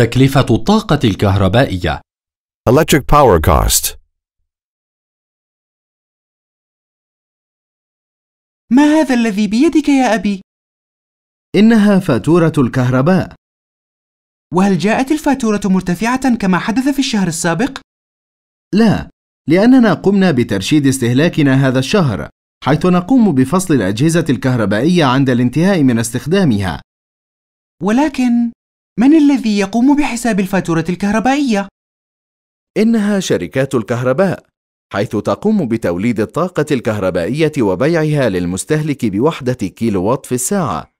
تكلفة الطاقة الكهربائية Electric power cost ما هذا الذي بيدك يا أبي؟ إنها فاتورة الكهرباء وهل جاءت الفاتورة مرتفعة كما حدث في الشهر السابق؟ لا، لأننا قمنا بترشيد استهلاكنا هذا الشهر حيث نقوم بفصل الأجهزة الكهربائية عند الانتهاء من استخدامها ولكن من الذي يقوم بحساب الفاتورة الكهربائية؟ إنها شركات الكهرباء، حيث تقوم بتوليد الطاقة الكهربائية وبيعها للمستهلك بوحدة كيلو وات في الساعة،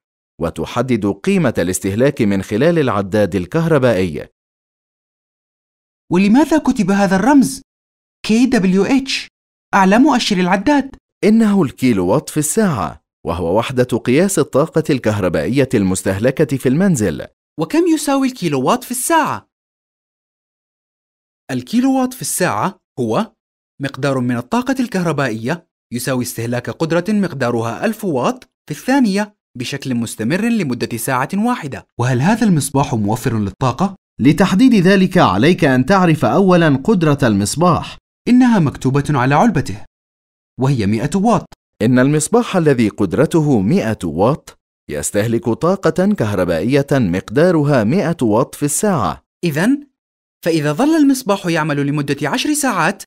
وتحدد قيمة الاستهلاك من خلال العداد الكهربائي. ولماذا كتب هذا الرمز KWH أعلى مؤشر العداد؟ إنه الكيلو وات في الساعة، وهو وحدة قياس الطاقة الكهربائية المستهلكة في المنزل، وكم يساوي الكيلووات في الساعة؟ الكيلووات في الساعة هو مقدار من الطاقة الكهربائية يساوي استهلاك قدرة مقدارها 1000 واط في الثانية بشكل مستمر لمدة ساعة واحدة. وهل هذا المصباح موفر للطاقة؟ لتحديد ذلك عليك أن تعرف أولاً قدرة المصباح. إنها مكتوبة على علبته، وهي 100 واط. إن المصباح الذي قدرته 100 واط يستهلك طاقة كهربائية مقدارها 100 واط في الساعة. إذا، فإذا ظل المصباح يعمل لمدة عشر ساعات،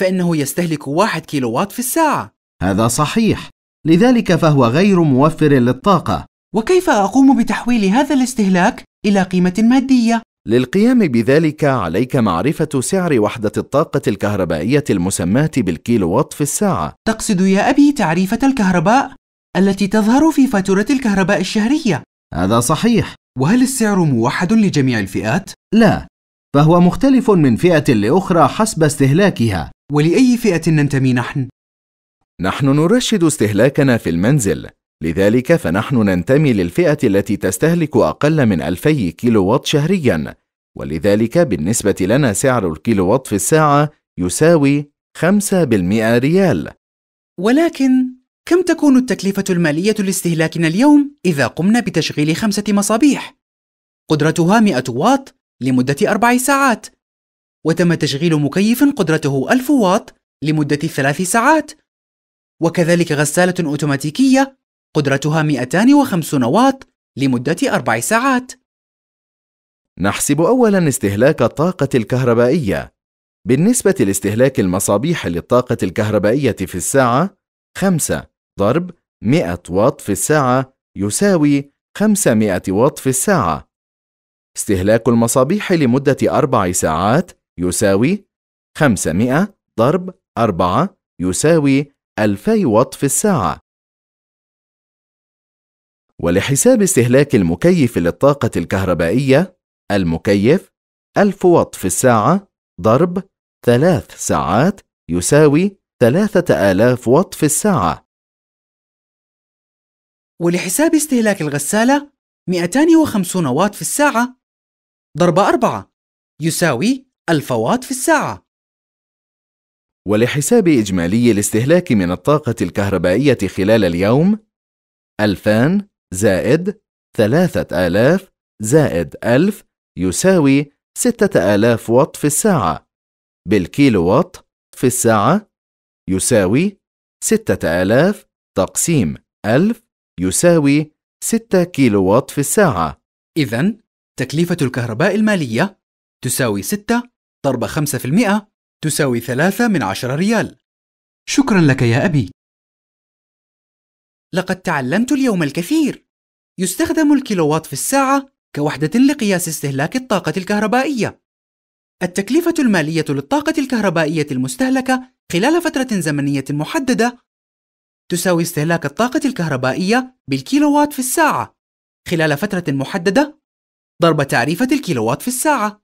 فإنه يستهلك واحد كيلووات في الساعة. هذا صحيح، لذلك فهو غير موفر للطاقة. وكيف أقوم بتحويل هذا الاستهلاك إلى قيمة مادية؟ للقيام بذلك عليك معرفة سعر وحدة الطاقة الكهربائية المسماة بالكيلووات في الساعة. تقصد يا أبي تعريفة الكهرباء التي تظهر في فاتورة الكهرباء الشهرية هذا صحيح وهل السعر موحد لجميع الفئات؟ لا فهو مختلف من فئة لأخرى حسب استهلاكها ولأي فئة ننتمي نحن؟ نحن نرشد استهلاكنا في المنزل لذلك فنحن ننتمي للفئة التي تستهلك أقل من 2000 كيلو وات شهرياً ولذلك بالنسبة لنا سعر الكيلو وات في الساعة يساوي 5% ريال ولكن كم تكون التكلفة المالية لاستهلاكنا اليوم إذا قمنا بتشغيل خمسة مصابيح؟ قدرتها 100 واط لمدة أربع ساعات وتم تشغيل مكيف قدرته 1000 واط لمدة ثلاث ساعات وكذلك غسالة أوتوماتيكية قدرتها 250 واط لمدة أربع ساعات نحسب أولاً استهلاك الطاقة الكهربائية بالنسبة لاستهلاك المصابيح للطاقة الكهربائية في الساعة 5 ضرب 100 واط في الساعة يساوي 500 واط في الساعة. استهلاك المصابيح لمدة أربع ساعات يساوي 500 ضرب 4 يساوي 2000 واط في الساعة. ولحساب استهلاك المكيف للطاقة الكهربائية، المكيف 1000 واط في الساعة ضرب 3 ساعات يساوي 3000 واط في الساعة. ولحساب استهلاك الغسالة 250 واط في الساعة ضرب 4 يساوي 1000 واط في الساعة ولحساب إجمالي الاستهلاك من الطاقة الكهربائية خلال اليوم 2000 زائد 3000 زائد 1000 يساوي 6000 واط في الساعة بالكيلو واط في الساعة يساوي 6000 تقسيم 1000 يساوي 6 كيلووات في الساعة. إذا تكلفة الكهرباء المالية تساوي 6 ضرب 5% تساوي 3 من 10 ريال. شكرا لك يا أبي. لقد تعلمت اليوم الكثير. يستخدم الكيلووات في الساعة كوحدة لقياس استهلاك الطاقة الكهربائية. التكلفة المالية للطاقة الكهربائية المستهلكة خلال فترة زمنية محددة تساوي استهلاك الطاقة الكهربائية بالكيلووات في الساعة خلال فترة محددة ضرب تعريفة الكيلووات في الساعة